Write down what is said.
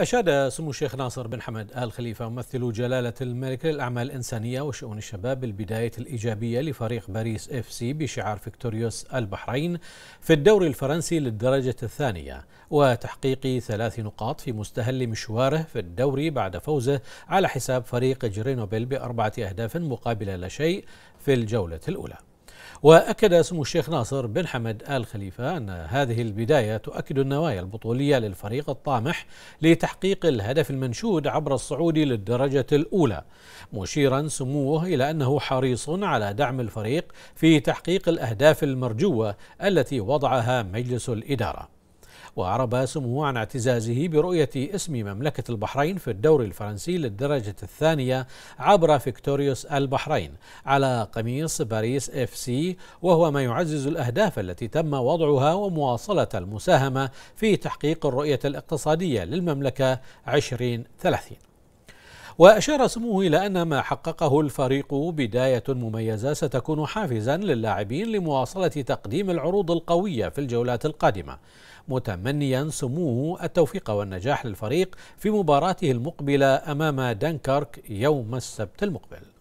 أشاد سمو الشيخ ناصر بن حمد آل خليفة ممثل جلالة الملك للأعمال الإنسانية وشؤون الشباب بالبداية الإيجابية لفريق باريس اف سي بشعار فيكتوريوس البحرين في الدوري الفرنسي للدرجة الثانية وتحقيق ثلاث نقاط في مستهل مشواره في الدوري بعد فوزه على حساب فريق جرينوبل بأربعة أهداف مقابل لا شيء في الجولة الأولى وأكد اسم الشيخ ناصر بن حمد آل خليفة أن هذه البداية تؤكد النوايا البطولية للفريق الطامح لتحقيق الهدف المنشود عبر الصعود للدرجة الأولى مشيرا سموه إلى أنه حريص على دعم الفريق في تحقيق الأهداف المرجوة التي وضعها مجلس الإدارة وأعرب سموه عن اعتزازه برؤية اسم مملكة البحرين في الدوري الفرنسي للدرجة الثانية عبر فيكتوريوس البحرين على قميص باريس اف سي وهو ما يعزز الأهداف التي تم وضعها ومواصلة المساهمة في تحقيق الرؤية الاقتصادية للمملكة 2030 وأشار سموه إلى أن ما حققه الفريق بداية مميزة ستكون حافزا للاعبين لمواصلة تقديم العروض القوية في الجولات القادمة متمنيا سموه التوفيق والنجاح للفريق في مباراته المقبلة أمام دانكارك يوم السبت المقبل